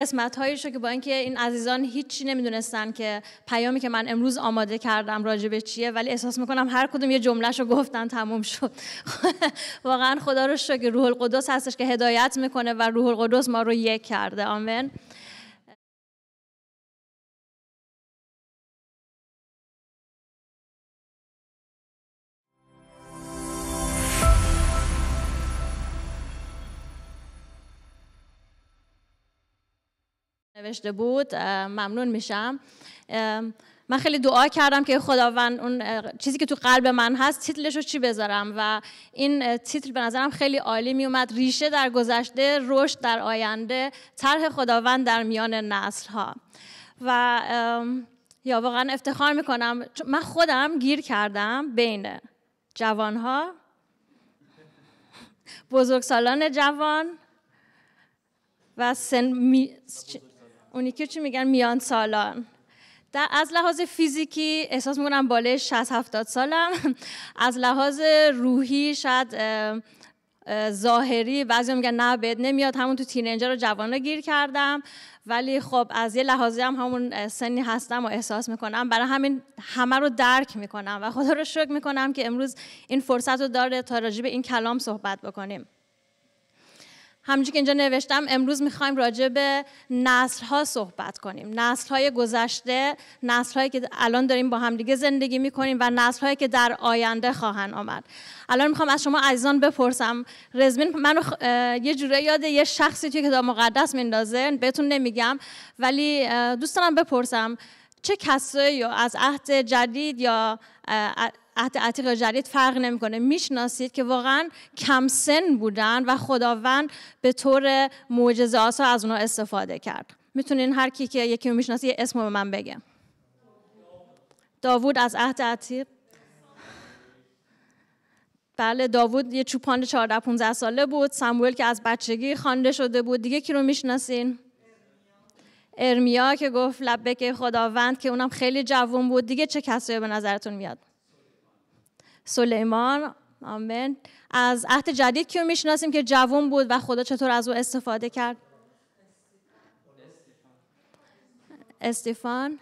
قسمت هایی شو که با اینکه این عزیزان هیچی نمیدونستن که پیامی که من امروز آماده کردم به چیه ولی احساس میکنم هر کدوم یه جمله رو گفتن تموم شد واقعا خدا رو شکر روح القدس هستش که هدایت میکنه و روح القدس ما رو یک کرده آمین نوشته بود ممنون میشم من خیلی دعا کردم که خداوند اون چیزی که تو قلب من هست تیتلش رو چی بذارم و این تیتل به نظرم خیلی عالی می اومد ریشه در گذشته رشد در آینده طرح خداوند در میان ها و یا واقعا افتخار میکنم من خودم گیر کردم بین جوانها بزرگسالان جوان و سن می... اونی که چی میگن میان سالان از لحاظ فیزیکی احساس میکنم بالای 60 70 سالم از لحاظ روحی شاید ظاهری بعضی میگن نه بد نمیاد همون تو تیننجر رو رو گیر کردم ولی خب از یه لحاظی هم همون سنی هستم و احساس میکنم برای همین همه رو درک میکنم و خدا رو شکر میکنم که امروز این فرصت رو داره تا راجع به این کلام صحبت بکنیم همونجور که اینجا نوشتم امروز میخوایم راجع به نسلها صحبت کنیم نسلهای گذشته نسلهایی که الان داریم با همدیگه زندگی میکنیم و نسلهایی که در آینده خواهند آمد الان میخوام از شما عزیزان بپرسم رزمین منو خ... یه جوره یاد یه شخصی توی کتاب مقدس میندازه بهتون نمیگم ولی دوستانم بپرسم چه کسایی از عهد جدید یا عهد عتیق و جدید فرق نمیکنه میشناسید که واقعا کم سن بودن و خداوند به طور معجزه از اونها استفاده کرد میتونین هر کی که یکی رو میشناسه یه اسم به من بگه داوود از عهد عتیق بله داوود یه چوپان 14 15 ساله بود سموئل که از بچگی خوانده شده بود دیگه کی رو میشناسین ارمیا که گفت لبک خداوند که اونم خیلی جوون بود دیگه چه کسی به نظرتون میاد سلیمان آمین از عهد جدید کیو میشناسیم که جوان بود و خدا چطور از او استفاده کرد استیفان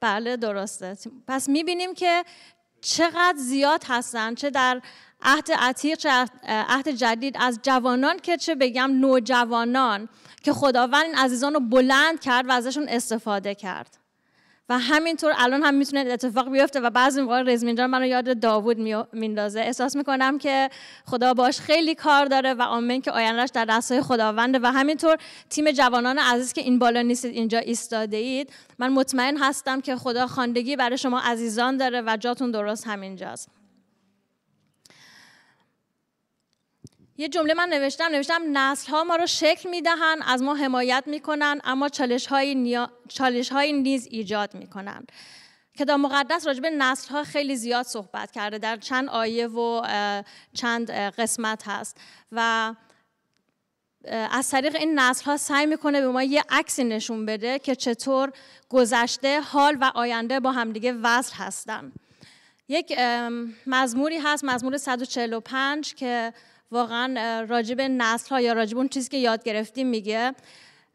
بله درسته پس میبینیم که چقدر زیاد هستن چه در عهد عتیق چه عهد جدید از جوانان که چه بگم نوجوانان که خداوند این عزیزان رو بلند کرد و ازشون استفاده کرد و همینطور الان هم میتونه اتفاق بیفته و بعضی موقع رزمینجان منو یاد داوود میندازه احساس میکنم که خدا باش خیلی کار داره و آمین که آیندهش در دستهای خداونده و همینطور تیم جوانان عزیز که این بالا نیستید اینجا ایستاده اید من مطمئن هستم که خدا خواندگی برای شما عزیزان داره و جاتون درست همینجاست یه جمله من نوشتم نوشتم نسل ها ما رو شکل میدهن از ما حمایت میکنن اما چالش های, نیز ایجاد میکنن کتاب مقدس راجب نسل‌ها نسل ها خیلی زیاد صحبت کرده در چند آیه و چند قسمت هست و از طریق این نسل ها سعی میکنه به ما یه عکسی نشون بده که چطور گذشته، حال و آینده با همدیگه وصل هستن. یک مزموری هست، مزمور 145 که واقعا راجب نسل ها یا راجب اون چیزی که یاد گرفتیم میگه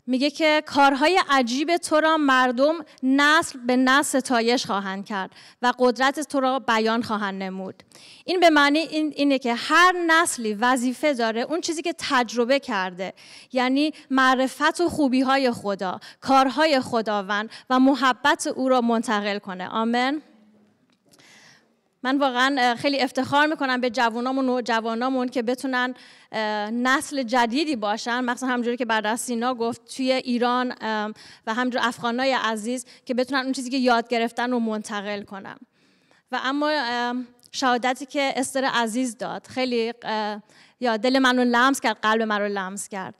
میگه که کارهای عجیب تو را مردم نسل به نسل تایش خواهند کرد و قدرت تو را بیان خواهند نمود این به معنی این اینه که هر نسلی وظیفه داره اون چیزی که تجربه کرده یعنی معرفت و خوبی های خدا کارهای خداوند و محبت او را منتقل کنه آمین من واقعا خیلی افتخار میکنم به جوانامون و جوانامون که بتونن نسل جدیدی باشن مخصوصا همجوری که بعد سینا گفت توی ایران و همجور افغانای عزیز که بتونن اون چیزی که یاد گرفتن رو منتقل کنن و اما شهادتی که استر عزیز داد خیلی یا دل من رو لمس کرد قلب من رو لمس کرد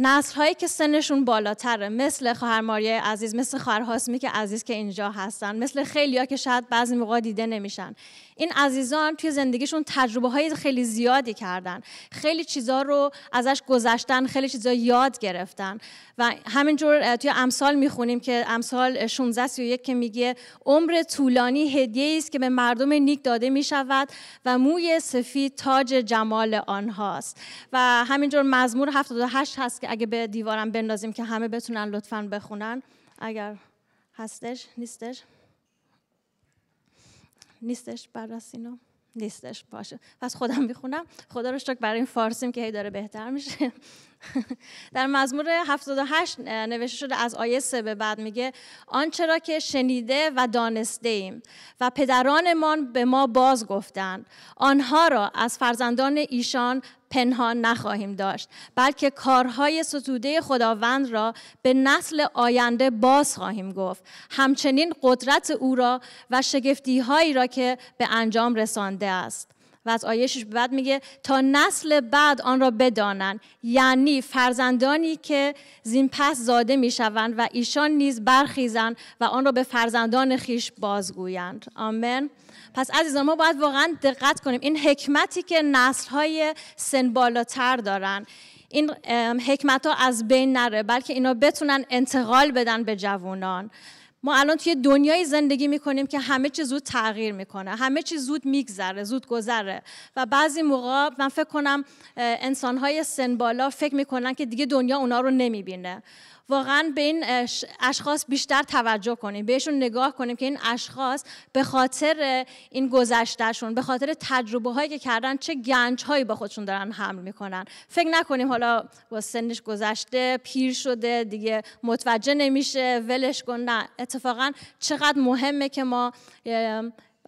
نسلهایی که سنشون بالاتره مثل خواهر ماریا عزیز مثل خواهر هاسمی که عزیز که اینجا هستن مثل خیلیا که شاید بعضی موقع دیده نمیشن این عزیزان توی زندگیشون تجربه های خیلی زیادی کردن خیلی چیزا رو ازش گذشتن خیلی چیزا یاد گرفتن و همینجور توی امثال میخونیم که امثال 1631 که میگه عمر طولانی هدیه ای است که به مردم نیک داده میشود و موی سفید تاج جمال آنهاست و همینجور مزمور 78 هست که اگه به دیوارم بندازیم که همه بتونن لطفا بخونن اگر هستش نیستش نیستش بعد از نیستش باشه پس خودم میخونم خدا رو شکر برای این فارسیم که هی داره بهتر میشه در مزمور 78 نوشته شده از آیه 3 به بعد میگه آنچه را که شنیده و دانسته ایم و پدرانمان به ما باز گفتند آنها را از فرزندان ایشان پنهان نخواهیم داشت بلکه کارهای ستوده خداوند را به نسل آینده باز خواهیم گفت همچنین قدرت او را و شگفتی هایی را که به انجام رسانده است و از آیه بعد میگه تا نسل بعد آن را بدانند یعنی فرزندانی که زین پس زاده میشوند و ایشان نیز برخیزند و آن را به فرزندان خیش بازگویند آمین پس عزیزان ما باید واقعا دقت کنیم این حکمتی که های سن بالاتر دارن این حکمت ها از بین نره بلکه اینا بتونن انتقال بدن به جوانان ما الان توی دنیای زندگی میکنیم که همه چیز زود تغییر میکنه همه چیز زود میگذره زود گذره و بعضی موقع من فکر کنم انسانهای سن بالا فکر میکنن که دیگه دنیا اونا رو نمیبینه واقعا به این اشخاص بیشتر توجه کنیم بهشون نگاه کنیم که این اشخاص به خاطر این گذشتهشون به خاطر تجربه هایی که کردن چه گنج هایی با خودشون دارن حمل میکنن فکر نکنیم حالا با سنش گذشته پیر شده دیگه متوجه نمیشه ولش کن نه اتفاقا چقدر مهمه که ما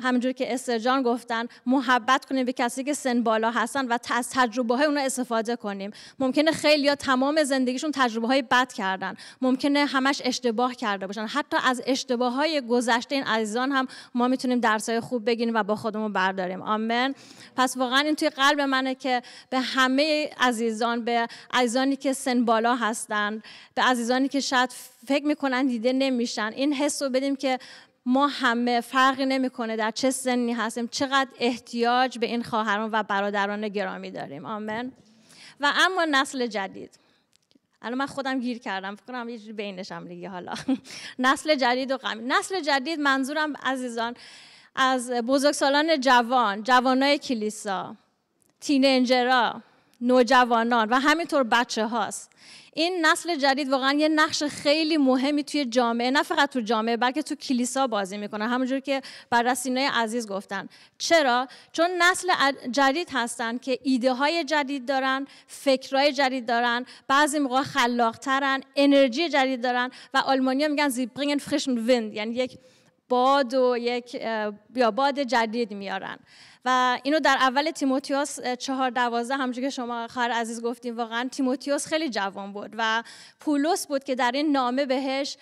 همینجور که استرجان گفتن محبت کنیم به کسی که سن بالا هستن و از تجربه های اونا استفاده کنیم ممکنه خیلی یا تمام زندگیشون تجربه های بد کردن ممکنه همش اشتباه کرده باشن حتی از اشتباه های گذشته این عزیزان هم ما میتونیم درس های خوب بگیریم و با خودمون برداریم آمین پس واقعا این توی قلب منه که به همه عزیزان به عزیزانی که سن بالا هستن به عزیزانی که شاید فکر میکنن دیده نمیشن این حس رو بدیم که ما همه فرقی نمیکنه در چه سنی هستیم چقدر احتیاج به این خواهران و برادران گرامی داریم آمین و اما نسل جدید الان من خودم گیر کردم فکر کنم یه جوری بینشم دیگه حالا نسل جدید و غمی نسل جدید منظورم عزیزان از بزرگسالان جوان جوانای کلیسا تیننجرا نوجوانان و همینطور بچه هاست این نسل جدید واقعا یه نقش خیلی مهمی توی جامعه نه فقط تو جامعه بلکه تو کلیسا بازی میکنن همونجور که های عزیز گفتن چرا چون نسل جدید هستن که ایده های جدید دارن فکرهای جدید دارن بعضی موقع خلاقترن انرژی جدید دارن و آلمانی میگن زی فرشن ویند یعنی یک باد و یک یا باد جدید میارن و اینو در اول تیموتیوس چهار دوازده همونجور که شما خواهر عزیز گفتیم واقعا تیموتیوس خیلی جوان بود و پولس بود که در این نامه بهش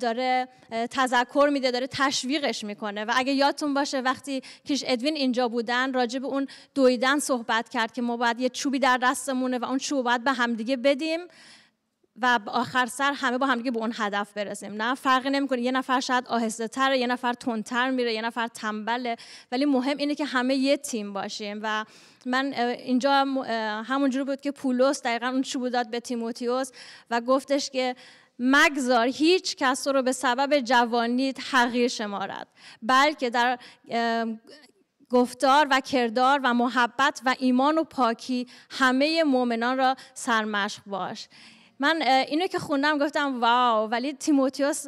داره تذکر میده داره تشویقش میکنه و اگه یادتون باشه وقتی کیش ادوین اینجا بودن راجب به اون دویدن صحبت کرد که ما باید یه چوبی در دستمونه و اون چوب باید به همدیگه بدیم و آخر سر همه با همدیگه به اون هدف برسیم نه فرقی نمیکنه یه نفر شاید آهسته تره یه نفر تندتر میره یه نفر تنبله ولی مهم اینه که همه یه تیم باشیم و من اینجا همونجور بود که پولس دقیقا اون چوب داد به تیموتیوس و گفتش که مگذار هیچ کس رو به سبب جوانیت حقیر شمارد بلکه در گفتار و کردار و محبت و ایمان و پاکی همه مؤمنان را سرمشق باش من اینو که خوندم گفتم واو ولی تیموتیوس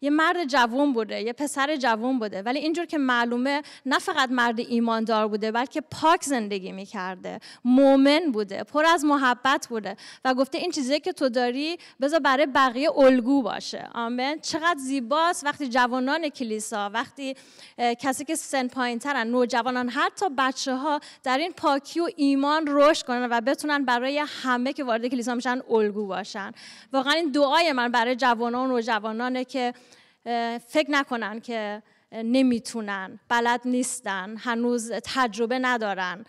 یه مرد جوون بوده یه پسر جوون بوده ولی اینجور که معلومه نه فقط مرد ایماندار بوده بلکه پاک زندگی کرده مؤمن بوده پر از محبت بوده و گفته این چیزی که تو داری بذار برای بقیه الگو باشه آمین چقدر زیباست وقتی جوانان کلیسا وقتی کسی که سن ترن نوجوانان حتی بچه ها در این پاکی و ایمان رشد کنن و بتونن برای همه که وارد کلیسا میشن الگو باشن واقعا این دعای من برای جوانان و جوانانه که فکر نکنن که نمیتونن بلد نیستن هنوز تجربه ندارن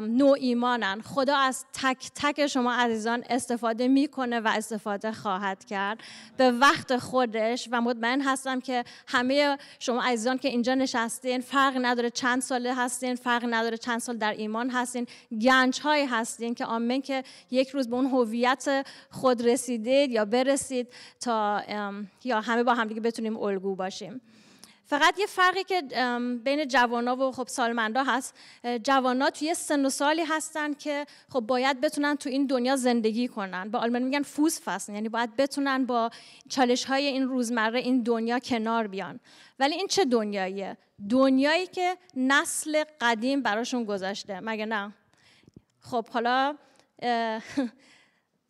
نو ایمانن خدا از تک تک شما عزیزان استفاده میکنه و استفاده خواهد کرد به وقت خودش و مطمئن هستم که همه شما عزیزان که اینجا نشستین فرق نداره چند ساله هستین فرق نداره چند سال در ایمان هستین گنج هایی هستین که آمین که یک روز به اون هویت خود رسیدید یا برسید تا یا همه با همدیگه بتونیم الگو باشیم فقط یه فرقی که بین جوانا و خب سالمندا هست جوانا توی سن و سالی هستن که خب باید بتونن تو این دنیا زندگی کنن به آلمانی میگن فوز فصل یعنی باید بتونن با چالش های این روزمره این دنیا کنار بیان ولی این چه دنیاییه دنیایی که نسل قدیم براشون گذاشته مگه نه خب حالا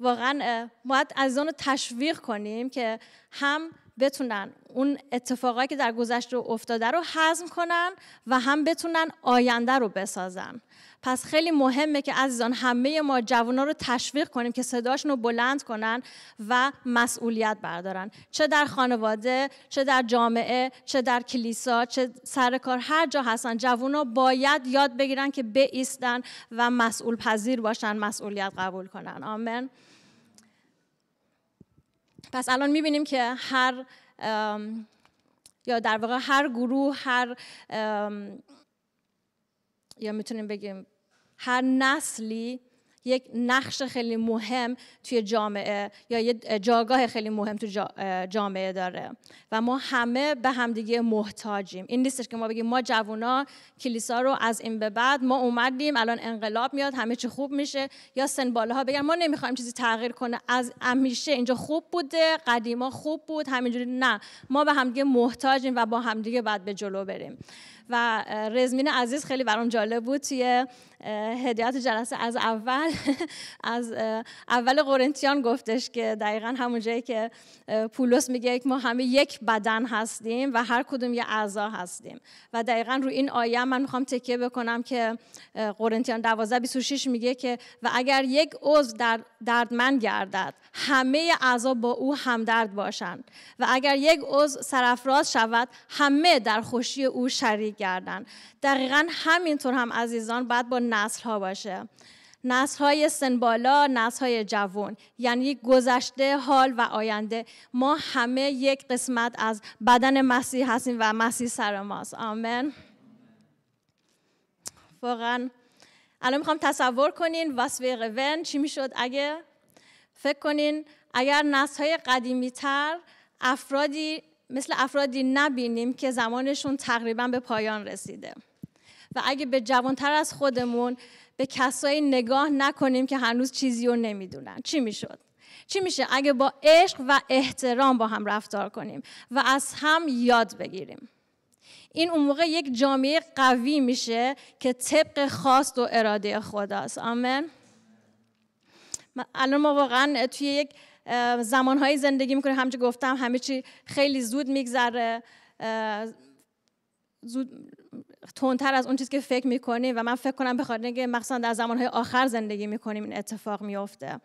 واقعا باید از اون تشویق کنیم که هم بتونن اون اتفاقایی که در گذشته افتاده رو هضم کنن و هم بتونن آینده رو بسازن پس خیلی مهمه که عزیزان همه ما جوانا رو تشویق کنیم که صداشون رو بلند کنن و مسئولیت بردارن چه در خانواده چه در جامعه چه در کلیسا چه سر کار هر جا هستن جوانا باید یاد بگیرن که بیستن و مسئول پذیر باشن مسئولیت قبول کنن آمین پس الان میبینیم که هر یا در واقع هر گروه هر یا میتونیم بگیم هر نسلی یک نقش خیلی مهم توی جامعه یا یه جاگاه خیلی مهم تو جامعه داره و ما همه به همدیگه محتاجیم این نیستش که ما بگیم ما جوونا کلیسا رو از این به بعد ما اومدیم الان انقلاب میاد همه چی خوب میشه یا سن ها بگن ما نمیخوایم چیزی تغییر کنه از همیشه اینجا خوب بوده قدیما خوب بود همینجوری نه ما به همدیگه محتاجیم و با همدیگه بعد به جلو بریم و رزمین عزیز خیلی برام جالب بود هدایت جلسه از اول از اول قرنتیان گفتش که دقیقا همون جایی که پولس میگه ما همه یک بدن هستیم و هر کدوم یه اعضا هستیم و دقیقا رو این آیه من میخوام تکیه بکنم که قرنتیان 12 26 میگه که و اگر یک عضو در من گردد همه اعضا با او همدرد باشند و اگر یک عضو سرافراز شود همه در خوشی او شریک گردند دقیقا همینطور هم عزیزان بعد با نسل ها باشه نسل های سن بالا نسل های جوون یعنی گذشته حال و آینده ما همه یک قسمت از بدن مسیح هستیم و مسیح سر ماست آمین واقعا الان میخوام تصور کنین واسوی قون چی میشد اگه فکر کنین اگر نسل های قدیمی تر افرادی مثل افرادی نبینیم که زمانشون تقریبا به پایان رسیده و اگه به جوانتر از خودمون به کسایی نگاه نکنیم که هنوز چیزی رو نمیدونن چی میشد چی میشه اگه با عشق و احترام با هم رفتار کنیم و از هم یاد بگیریم این اون موقع یک جامعه قوی میشه که طبق خواست و اراده خداست آمین الان ما واقعا توی یک زمانهایی زندگی میکنیم همچه گفتم همه چی خیلی زود میگذره زود تندتر از اون چیزی که فکر میکنیم و من فکر کنم به خاطر اینکه مخصوصا در زمانهای آخر زندگی میکنیم این اتفاق میافته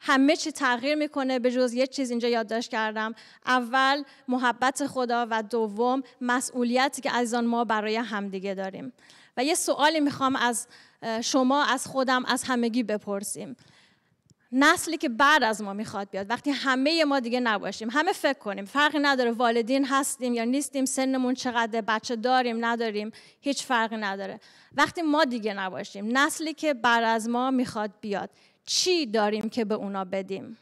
همه چی تغییر میکنه به جز یه چیز اینجا یادداشت کردم اول محبت خدا و دوم مسئولیتی که عزیزان ما برای همدیگه داریم و یه سوالی میخوام از شما از خودم از همگی بپرسیم نسلی که بعد از ما میخواد بیاد وقتی همه ما دیگه نباشیم همه فکر کنیم فرقی نداره والدین هستیم یا نیستیم سنمون چقدر بچه داریم نداریم هیچ فرقی نداره وقتی ما دیگه نباشیم نسلی که بعد از ما میخواد بیاد چی داریم که به اونا بدیم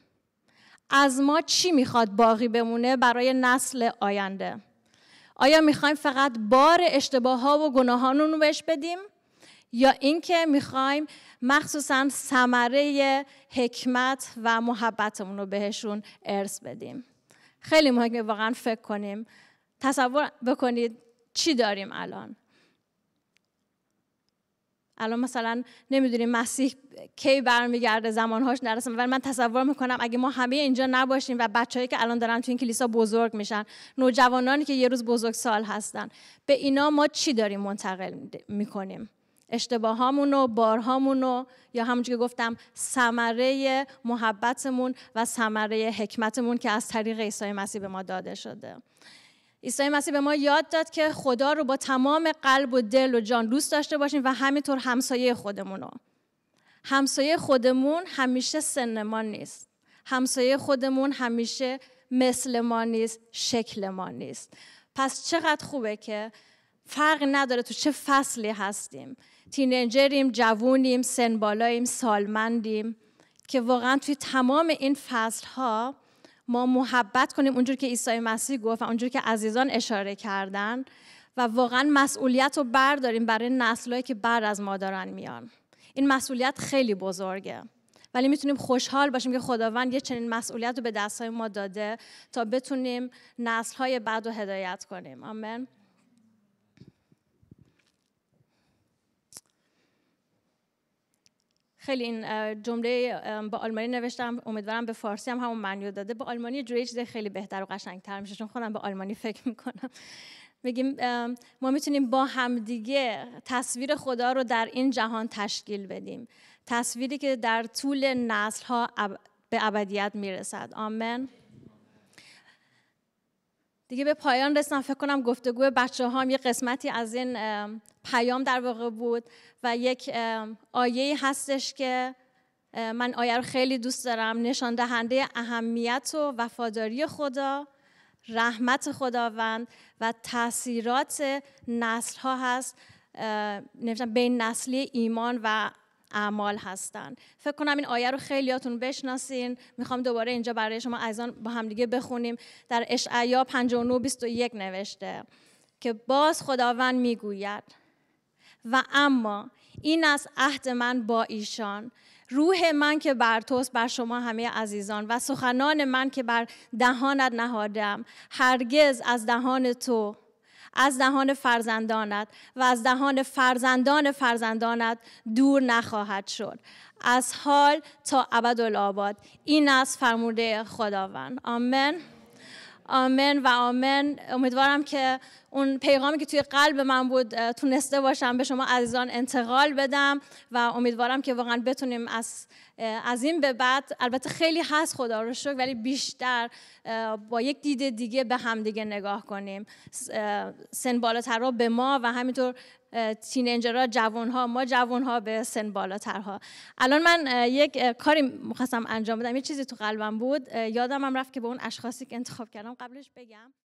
از ما چی میخواد باقی بمونه برای نسل آینده آیا میخوایم فقط بار اشتباه ها و گناهانون رو بهش بدیم یا اینکه میخوایم مخصوصا ثمره حکمت و محبتمون رو بهشون ارث بدیم خیلی مهمه واقعا فکر کنیم تصور بکنید چی داریم الان الان مثلا نمیدونیم مسیح کی برمیگرده زمانهاش نرسم ولی من تصور میکنم اگه ما همه اینجا نباشیم و بچههایی که الان دارن تو این کلیسا بزرگ میشن نوجوانانی که یه روز بزرگ سال هستن به اینا ما چی داریم منتقل میکنیم اشتباهامون و بارهامون و یا همونجور که گفتم ثمره محبتمون و ثمره حکمتمون که از طریق عیسی مسیح به ما داده شده عیسی مسیح به ما یاد داد که خدا رو با تمام قلب و دل و جان دوست داشته باشیم و همینطور همسایه خودمون رو همسایه خودمون همیشه سن ما نیست همسایه خودمون همیشه مثل ما نیست شکل ما نیست پس چقدر خوبه که فرق نداره تو چه فصلی هستیم تیننجریم جوونیم سنبالاییم، سالمندیم که واقعا توی تمام این فصلها ما محبت کنیم اونجور که عیسی مسیح گفت و اونجور که عزیزان اشاره کردن و واقعا مسئولیت رو برداریم برای نسلهایی که بعد از ما دارن میان این مسئولیت خیلی بزرگه ولی میتونیم خوشحال باشیم که خداوند یه چنین مسئولیت رو به دستهای ما داده تا بتونیم نسلهای بعد رو هدایت کنیم آمین خیلی این جمله با آلمانی نوشتم امیدوارم به فارسی هم همون معنی داده با آلمانی جوری چیز خیلی بهتر و قشنگتر میشه چون خودم به آلمانی فکر میکنم میگیم ما میتونیم با همدیگه تصویر خدا رو در این جهان تشکیل بدیم تصویری که در طول نسل ها به ابدیت میرسد آمن. دیگه به پایان رسیدم فکر کنم گفتگو بچه ها هم یه قسمتی از این پیام در واقع بود و یک آیه هستش که من آیه رو خیلی دوست دارم نشان دهنده اهمیت و وفاداری خدا رحمت خداوند و تاثیرات نسل ها هست نوشتم بین نسلی ایمان و اعمال هستن فکر کنم این آیه رو خیلیاتون بشناسین میخوام دوباره اینجا برای شما عزیزان با همدیگه بخونیم در اشعیا 59 21 نوشته که باز خداوند میگوید و اما این از عهد من با ایشان روح من که بر توست بر شما همه عزیزان و سخنان من که بر دهانت نهادم هرگز از دهان تو از دهان فرزندانت و از دهان فرزندان فرزندانت دور نخواهد شد از حال تا ابدالآباد این از فرموده خداوند آمین آمین و آمین امیدوارم که اون پیغامی که توی قلب من بود تونسته باشم به شما عزیزان انتقال بدم و امیدوارم که واقعا بتونیم از از این به بعد البته خیلی هست خدا رو شکر ولی بیشتر با یک دید دیگه به همدیگه نگاه کنیم سن بالاترها به ما و همینطور تیننجرها جوانها ما جوانها به سن بالاترها الان من یک کاری میخواستم انجام بدم یه چیزی تو قلبم بود یادم هم رفت که به اون اشخاصی که انتخاب کردم قبلش بگم